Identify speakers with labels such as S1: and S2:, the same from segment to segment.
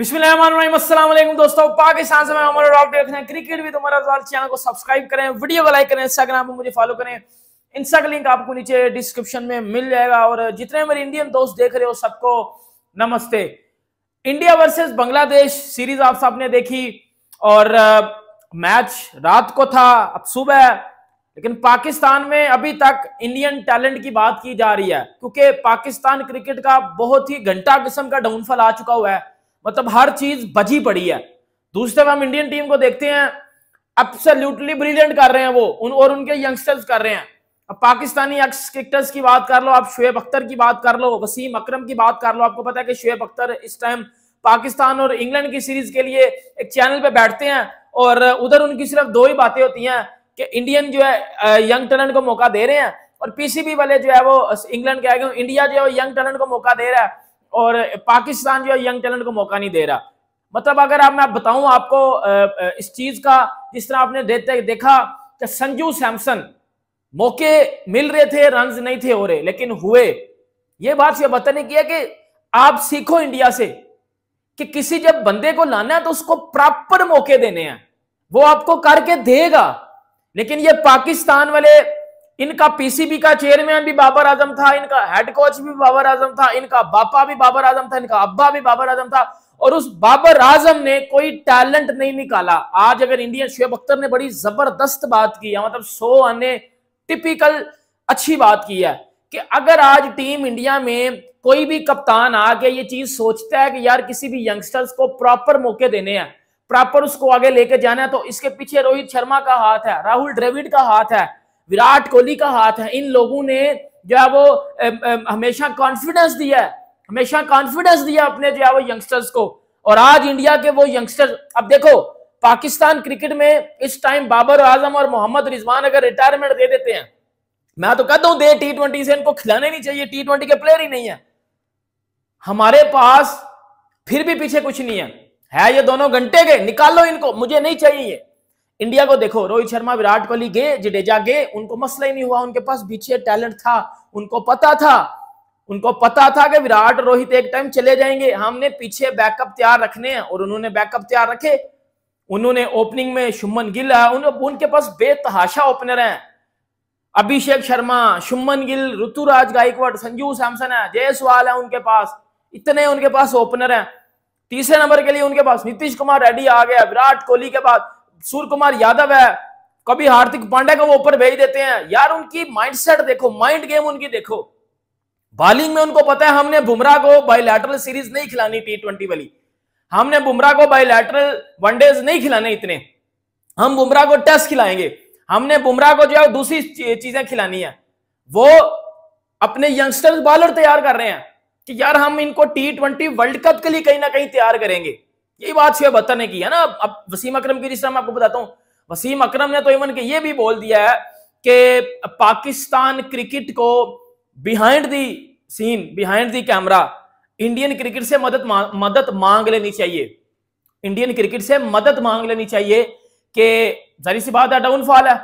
S1: दोस्तों पाकिस्तान से मैं हमारे क्रिकेट भी तुम्हारा चैनल को सब्सक्राइब करें वीडियो को लाइक करें इंस्टाग्राम पर मुझे फॉलो करें इंस्टा का लिंक आपको नीचे डिस्क्रिप्शन में मिल जाएगा और जितने मेरे इंडियन दोस्त देख रहे हो सबको नमस्ते इंडिया वर्सेस बांग्लादेश सीरीज आप सबने देखी और मैच रात को था अब सुबह लेकिन पाकिस्तान में अभी तक इंडियन टैलेंट की बात की जा रही है क्योंकि पाकिस्तान क्रिकेट का बहुत ही घंटा किस्म का डाउनफॉल आ चुका हुआ है मतलब हर चीज बची पड़ी है दूसरी तरफ हम इंडियन टीम को देखते हैं एब्सोल्युटली ब्रिलियंट कर रहे हैं वो उन और उनके यंगस्टर्स कर रहे हैं अब पाकिस्तानी एक्स क्रिकेटर्स की बात कर लो आप शुएब अख्तर की बात कर लो वसीम अकरम की बात कर लो आपको पता है कि शुएब अख्तर इस टाइम पाकिस्तान और इंग्लैंड की सीरीज के लिए एक चैनल पे बैठते हैं और उधर उनकी सिर्फ दो ही बातें होती हैं कि इंडियन जो है यंग टैलेंट को मौका दे रहे हैं और पीसीबी वाले जो है वो इंग्लैंड के आगे इंडिया जो है वो यंग टैलेंट को मौका दे रहा है और पाकिस्तान जो है यंग टैलेंट को मौका नहीं दे रहा मतलब अगर आप मैं बताऊं आपको इस चीज का जिस तरह आपने देते देखा कि संजू सैमसन मौके मिल रहे थे रन नहीं थे हो रहे लेकिन हुए ये बात से बताने की है कि आप सीखो इंडिया से कि किसी जब बंदे को लाना है तो उसको प्रॉपर मौके देने हैं वो आपको करके देगा लेकिन ये पाकिस्तान वाले इनका पीसीबी का चेयरमैन भी बाबर आजम था इनका हेड कोच भी बाबर आजम था इनका बापा भी बाबर आजम था इनका अब्बा भी बाबर आजम था और उस बाबर आजम ने कोई टैलेंट नहीं निकाला आज अगर इंडियन शुएब अख्तर ने बड़ी जबरदस्त बात की है मतलब सो ने टिपिकल अच्छी बात की है कि अगर आज टीम इंडिया में कोई भी कप्तान आके ये चीज सोचता है कि यार किसी भी यंगस्टर्स को प्रॉपर मौके देने हैं प्रॉपर उसको आगे लेके जाना है तो इसके पीछे रोहित शर्मा का हाथ है राहुल ड्रेविड का हाथ है विराट कोहली का हाथ है इन लोगों ने जो है वो हमेशा कॉन्फिडेंस दिया है हमेशा कॉन्फिडेंस दिया अपने जो है वो यंगस्टर्स को और आज इंडिया के वो यंगस्टर्स अब देखो पाकिस्तान क्रिकेट में इस टाइम बाबर आजम और मोहम्मद रिजवान अगर रिटायरमेंट दे देते हैं मैं तो कहता हूं दे टी ट्वेंटी से इनको खिलाने नहीं चाहिए टी ट्वेंटी के प्लेयर ही नहीं है हमारे पास फिर भी पीछे कुछ नहीं है है ये दोनों घंटे के निकालो इनको मुझे नहीं चाहिए इंडिया को देखो रोहित शर्मा विराट कोहली गए जडेजा गए उनको मसला ही नहीं हुआ उनके पास पीछे टैलेंट था उनको पता था उनको पता था कि विराट रोहित एक टाइम चले जाएंगे हमने पीछे बैकअप तैयार रखने हैं और उन्होंने बैकअप तैयार रखे उन्होंने ओपनिंग में शुमन गिल है उनके पास बेतहाशा ओपनर हैं अभिषेक शर्मा शुमन गिल ऋतुराज गायकवाड़ संजू सैमसन है जयसवाल है उनके पास इतने उनके पास ओपनर हैं तीसरे नंबर के लिए उनके पास नीतीश कुमार रेड्डी आ गया विराट कोहली के बाद सूर्य कुमार यादव है कभी हार्दिक पांड्या को वो ऊपर भेज देते हैं यार उनकी माइंडसेट देखो माइंड गेम उनकी देखो बॉलिंग में उनको पता है हमने बुमराह को बायोलैटरल सीरीज नहीं खिलानी टी ट्वेंटी वाली हमने बुमराह को बायोलैटरल वनडेज नहीं खिलाने इतने हम बुमराह को टेस्ट खिलाएंगे हमने बुमराह को जो है दूसरी चीजें खिलानी है वो अपने यंगस्टर्स बॉलर तैयार कर रहे हैं कि यार हम इनको टी ट्वेंटी वर्ल्ड कप के लिए कहीं ना कहीं तैयार करेंगे यही बात शुएब अख्तर ने की है ना अब वसीम अकरम की रिश्ता मैं आपको बताता हूँ वसीम अकरम ने तो इवन के ये भी बोल दिया है कि पाकिस्तान क्रिकेट को behind the scene behind the camera Indian cricket से मदद मा, मदद मांग लेनी चाहिए इंडियन क्रिकेट से मदद मांग लेनी चाहिए कि जारी सी बात है डाउनफॉल है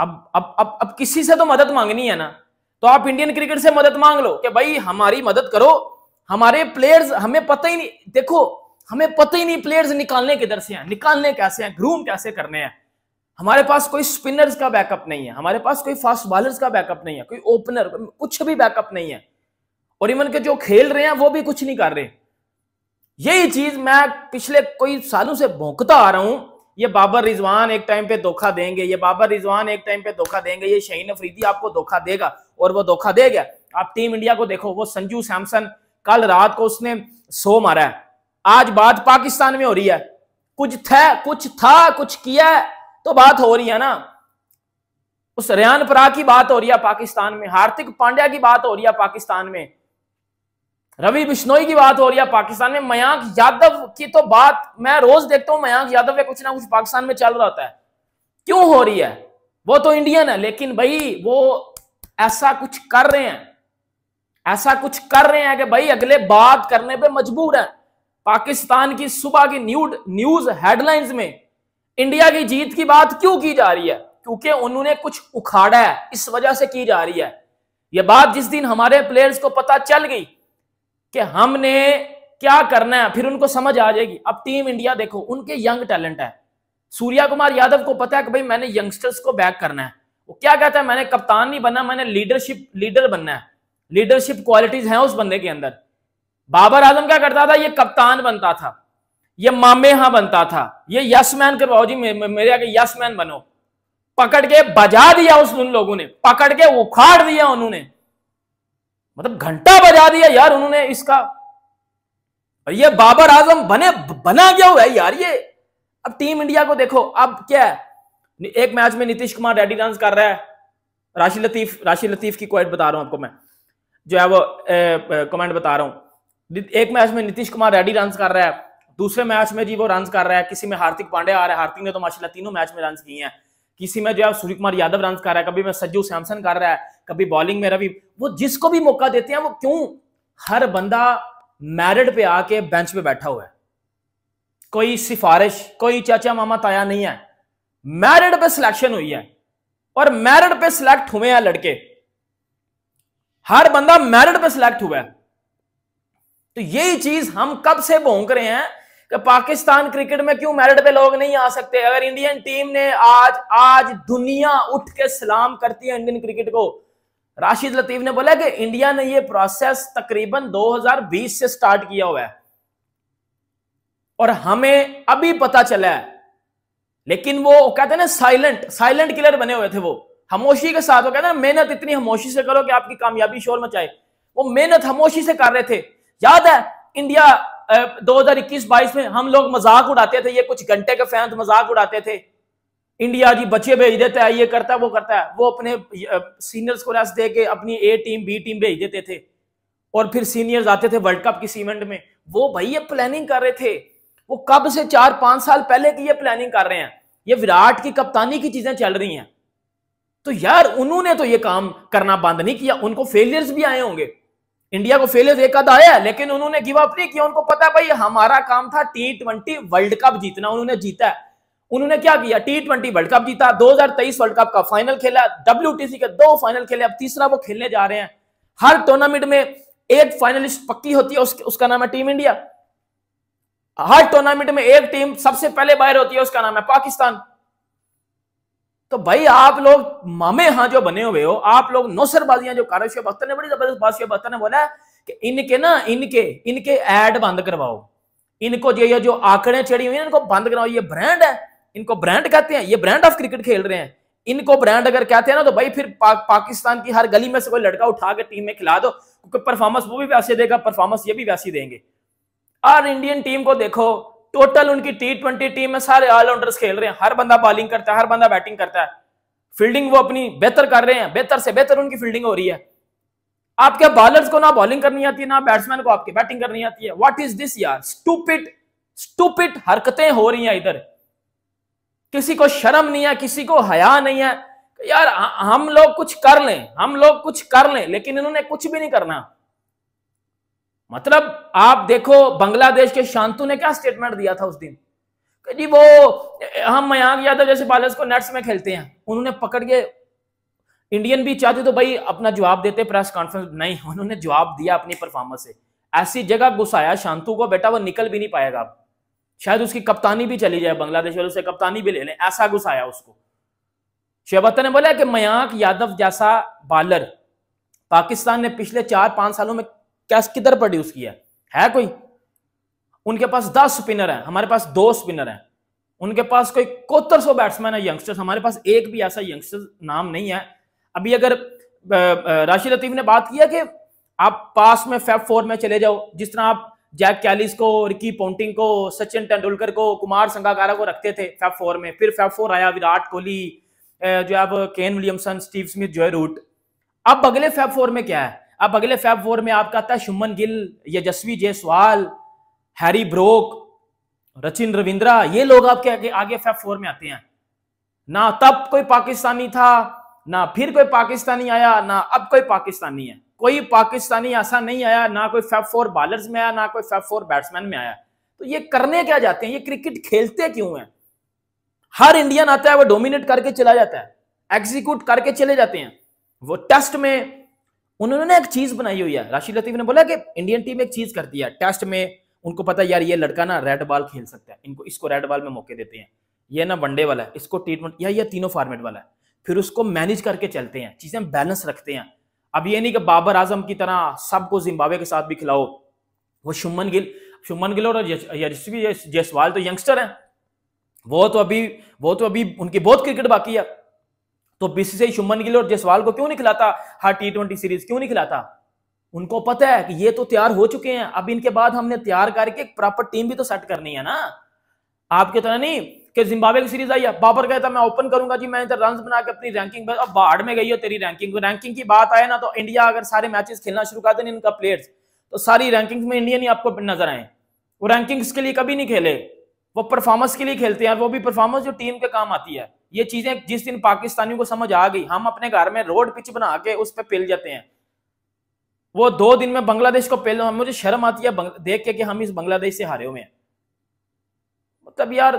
S1: अब अब अब अब किसी से तो मदद मांगनी है ना तो आप इंडियन क्रिकेट से मदद मांग लो कि भाई हमारी मदद करो हमारे प्लेयर्स हमें पता ही नहीं देखो हमें पता ही नहीं प्लेयर्स निकालने किधर से हैं निकालने कैसे हैं ग्रूम कैसे करने हैं हमारे पास कोई स्पिनर्स का बैकअप नहीं है हमारे पास कोई फास्ट बॉलर्स का बैकअप नहीं है कोई ओपनर कुछ भी बैकअप नहीं है और इवन के जो खेल रहे हैं वो भी कुछ नहीं कर रहे यही चीज मैं पिछले कोई सालों से भोंकता आ रहा हूं ये बाबर रिजवान एक टाइम पे धोखा देंगे ये बाबर रिजवान एक टाइम पे धोखा देंगे ये शहीन अफरीदी आपको धोखा देगा और वो धोखा दे गया आप टीम इंडिया को देखो वो संजू सैमसन कल रात को उसने सो मारा है आज बात पाकिस्तान में हो रही है कुछ था कुछ था कुछ किया तो बात हो रही है ना उस रेहान परा की बात हो रही है पाकिस्तान में हार्दिक पांड्या की बात हो रही है पाकिस्तान में रवि बिश्नोई की बात हो रही है पाकिस्तान में मयांक यादव की तो बात मैं रोज देखता हूं मयांक यादव का कुछ ना कुछ पाकिस्तान में चल रहा है क्यों हो रही है वो तो इंडियन है लेकिन भाई वो ऐसा कुछ कर रहे हैं ऐसा कुछ कर रहे हैं कि भाई अगले बात करने पे मजबूर हैं पाकिस्तान की सुबह की न्यूड न्यूज हेडलाइंस में इंडिया की जीत की बात क्यों की जा रही है क्योंकि उन्होंने कुछ उखाड़ा है इस वजह से की जा रही है यह बात जिस दिन हमारे प्लेयर्स को पता चल गई कि हमने क्या करना है फिर उनको समझ आ जाएगी अब टीम इंडिया देखो उनके यंग टैलेंट है सूर्या कुमार यादव को पता है कि भाई मैंने यंगस्टर्स को बैक करना है वो क्या कहता है मैंने कप्तान नहीं बनना मैंने लीडरशिप लीडर बनना है लीडरशिप क्वालिटीज हैं उस बंदे के अंदर बाबर आजम क्या करता था ये कप्तान बनता था ये मामे यहां बनता था ये यस मैन करवाओ जी मे, मेरे आगे यस मैन बनो पकड़ के बजा दिया उस उन लोगों ने पकड़ के उखाड़ दिया उन्होंने मतलब घंटा बजा दिया यार उन्होंने इसका और ये बाबर आजम बने बना क्या हुआ यार ये अब टीम इंडिया को देखो अब क्या है एक मैच में नीतीश कुमार रेडी डांस कर रहा है राशि लतीफ राशि लतीफ की क्वाइट बता रहा हूं आपको मैं जो है वो कमेंट बता रहा हूं एक मैच में नीतीश कुमार रेड्डी रन कर रहा है दूसरे मैच में जी वो रन कर रहा है किसी में हार्दिक पांडे आ रहा है हार्दिक ने तो माशाला तीनों मैच में रन किए हैं किसी में जो है सूर्य कुमार यादव रन कर रहा है कभी मैं सज्जू सैमसन कर रहा है कभी बॉलिंग में रवि वो जिसको भी मौका देते हैं वो क्यों हर बंदा मैरिड पे आके बेंच पे बैठा हुआ है कोई सिफारिश कोई चाचा मामा ताया नहीं है मैरिड पे सिलेक्शन हुई है और मैरिड पे सिलेक्ट हुए हैं लड़के हर बंदा मैरिड पे सिलेक्ट हुआ है तो यही चीज हम कब से भोंक रहे हैं कि पाकिस्तान क्रिकेट में क्यों मेरिट पे लोग नहीं आ सकते अगर इंडियन टीम ने आज आज दुनिया उठ के सलाम करती है इंडियन क्रिकेट को राशिद लतीफ ने बोला कि इंडिया ने यह प्रोसेस तकरीबन 2020 से स्टार्ट किया हुआ है और हमें अभी पता चला है लेकिन वो कहते हैं ना साइलेंट साइलेंट किलर बने हुए थे वो हमोशी के साथ वो कहते हैं मेहनत इतनी हमोशी से करो कि आपकी कामयाबी शोर मचाए वो मेहनत हमोशी से कर रहे थे याद है इंडिया इक्कीस बाईस में हम लोग मजाक उड़ाते थे ये कुछ घंटे के फैन मजाक उड़ाते थे इंडिया जी बच्चे भेज देता है ये करता है वो करता है वो अपने सीनियर्स को रेस्ट दे के अपनी ए टीम बी टीम भेज देते थे और फिर सीनियर्स आते थे वर्ल्ड कप की सीमेंट में वो भाई ये प्लानिंग कर रहे थे वो कब से चार पांच साल पहले की ये प्लानिंग कर रहे हैं ये विराट की कप्तानी की चीजें चल रही हैं तो यार उन्होंने तो ये काम करना बंद नहीं किया उनको फेलियर्स भी आए होंगे इंडिया को फेलियर एक आधा आया लेकिन उन्होंने गिव अप नहीं किया उनको पता है भाई हमारा काम था टी ट्वेंटी वर्ल्ड कप जीतना उन्होंने जीता है उन्होंने क्या किया टी ट्वेंटी वर्ल्ड कप जीता 2023 वर्ल्ड कप का फाइनल खेला डब्ल्यू के दो फाइनल खेले अब तीसरा वो खेलने जा रहे हैं हर टूर्नामेंट में एक फाइनलिस्ट पक्की होती है उसके, उसका नाम है टीम इंडिया हर टूर्नामेंट में एक टीम सबसे पहले बाहर होती है उसका नाम है पाकिस्तान तो भाई आप लोग मामे हाँ जो बने हुए हो आप लोग नौसरबाजियां जो कारिफ शेख अख्तर ने बड़ी जबरदस्त बात शेब अख्तर ने बोला कि इनके ना इनके इनके ऐड बंद करवाओ इनको जो ये जो आंकड़े चढ़ी हुई है इनको बंद करवाओ ये ब्रांड है इनको ब्रांड कहते हैं ये ब्रांड ऑफ क्रिकेट खेल रहे हैं इनको ब्रांड अगर कहते हैं ना तो भाई फिर पा, पाकिस्तान की हर गली में से कोई लड़का उठा के टीम में खिला दो क्योंकि परफॉर्मेंस वो भी वैसे देगा परफॉर्मेंस ये भी वैसे देंगे और इंडियन टीम को देखो टोटल उनकी टी ट्वेंटी टीम में सारे ऑलराउंडर्स खेल रहे हैं हर बंदा बॉलिंग करता है हर बंदा बैटिंग करता है फील्डिंग वो अपनी बेहतर कर रहे हैं बेहतर से बेहतर उनकी फील्डिंग हो रही है आपके बॉलर्स को ना बॉलिंग करनी आती है ना बैट्समैन को आपकी बैटिंग करनी आती है व्हाट इज दिस यार स्टूपिट स्टूपिट हरकतें हो रही हैं इधर किसी को शर्म नहीं है किसी को हया नहीं है यार हम लोग कुछ कर लें हम लोग कुछ कर लें लेकिन इन्होंने कुछ भी नहीं करना मतलब आप देखो बांग्लादेश के शांतु ने क्या स्टेटमेंट दिया था उस दिन जी वो हम मयांक यादव जैसे बॉलर्स को नेट्स में खेलते हैं उन्होंने पकड़ के इंडियन भी चाहते तो भाई अपना जवाब देते प्रेस कॉन्फ्रेंस नहीं उन्होंने जवाब दिया अपनी परफॉर्मेंस से ऐसी जगह घुसाया शांतु को बेटा वो निकल भी नहीं पाएगा शायद उसकी कप्तानी भी चली जाए बांग्लादेश वालों से कप्तानी भी ले लें ऐसा घुसाया उसको शेबत्ता ने बोला कि मयांक यादव जैसा बॉलर पाकिस्तान ने पिछले चार पांच सालों में कैश किधर प्रोड्यूस किया है कोई उनके पास दस स्पिनर है हमारे पास दो स्पिनर है उनके पास कोई कोतर सौ बैट्समैन है यंगस्टर्स हमारे पास एक भी ऐसा यंगस्टर नाम नहीं है अभी अगर राशि लतीफ ने बात किया कि आप पास में फैफ फोर में चले जाओ जिस तरह आप जैक कैलिस को रिकी पोंटिंग को सचिन तेंदुलकर को कुमार संगाकारा को रखते थे फैफ फोर में फिर फैफ फोर आया विराट कोहली जो है Kane Williamson Steve Smith Joe Root अब अगले फैफ फोर में क्या है अब अगले फैब फोर में आपका आता है शुमन गिल यजस्वी जयसवाल हैरी ब्रोक रचिन रविंद्रा ये लोग आपके आगे आगे फैब फोर में आते हैं ना तब कोई पाकिस्तानी था ना फिर कोई पाकिस्तानी आया ना अब कोई पाकिस्तानी है कोई पाकिस्तानी ऐसा नहीं आया ना कोई फैब फोर बॉलर में आया ना कोई फैब फोर बैट्समैन में आया तो ये करने क्या जाते हैं ये क्रिकेट खेलते क्यों है हर इंडियन आता है वो डोमिनेट करके चला जाता है एग्जीक्यूट करके चले जाते हैं वो टेस्ट में उन्होंने एक चीज बनाई हुई है राशि लतीफ ने बोला कि इंडियन टीम एक चीज करती है टेस्ट में उनको पता यार ये लड़का ना रेड बॉल खेल सकता है इनको इसको रेड बॉल में मौके देते हैं ये ना वनडे वाला है इसको टी ट्वेंटी या ये तीनों फॉर्मेट वाला है फिर उसको मैनेज करके चलते हैं चीजें बैलेंस रखते हैं अब ये नहीं कि बाबर आजम की तरह सबको जिम्बावे के साथ भी खिलाओ वो शुमन गिल शुमन गिल और जयसवाल तो यंगस्टर है वो तो अभी वो तो अभी उनकी बहुत क्रिकेट बाकी है तो बीसीसीआई शुमन गिल और जसवाल को क्यों नहीं खिलाता हर टी ट्वेंटी सीरीज क्यों नहीं खिलाता उनको पता है कि ये तो तैयार हो चुके हैं अब इनके बाद हमने तैयार करके प्रॉपर टीम भी तो सेट करनी है ना आपके तरह तो नहीं कि जिम्बाब्वे की सीरीज आई है बाबर था मैं ओपन करूंगा जी मैं इधर रन बना के अपनी रैंकिंग अब बाढ़ में गई हो तेरी रैंकिंग रैंकिंग की बात आए ना तो इंडिया अगर सारे मैचेस खेलना शुरू कर देने इनका प्लेयर्स तो सारी रैंकिंग में इंडियन ही आपको नजर आए वो रैंकिंग्स के लिए कभी नहीं खेले वो परफॉर्मेंस के लिए खेलते हैं वो भी परफॉर्मेंस जो टीम के काम आती है ये चीजें जिस दिन पाकिस्तानियों को समझ आ गई हम अपने घर में रोड पिच बना के उस पर पिल जाते हैं वो दो दिन में बांग्लादेश को पेल मुझे शर्म आती है देख के कि हम इस बांग्लादेश से हारे हुए हैं मतलब यार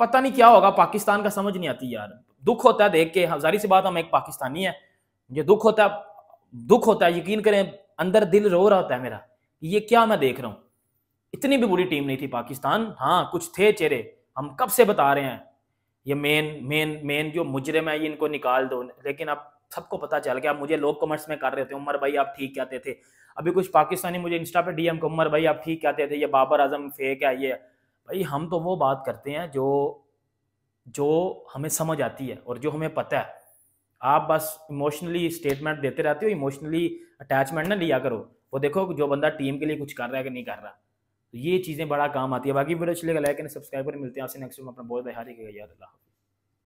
S1: पता नहीं क्या होगा पाकिस्तान का समझ नहीं आती यार दुख होता है देख के हजारी हाँ, सी बात हम एक पाकिस्तानी है मुझे दुख होता है दुख होता है यकीन करें अंदर दिल रो रहा होता है मेरा ये क्या मैं देख रहा हूँ इतनी भी बुरी टीम नहीं थी पाकिस्तान हाँ कुछ थे चेहरे हम कब से बता रहे हैं ये मेन मेन मेन जो मुजरे में ये इनको निकाल दो लेकिन अब सबको पता चल गया मुझे लोग कमेंट्स में कर रहे थे उमर भाई आप ठीक कहते थे अभी कुछ पाकिस्तानी मुझे इंस्टा पे डीएम को उमर भाई आप ठीक कहते थे ये बाबर आजम फेक है ये भाई हम तो वो बात करते हैं जो जो हमें समझ आती है और जो हमें पता है आप बस इमोशनली स्टेटमेंट देते रहते हो इमोशनली अटैचमेंट ना लिया करो वो देखो जो बंदा टीम के लिए कुछ कर रहा है कि नहीं कर रहा तो ये चीज़ें बड़ा काम आती है बाकी वीडियो अच्छी लगे लाइक एंड सब्सक्राइब मिलते हैं आपसे नेक्स्ट में अपना बहुत हरी गया यार अल्लाह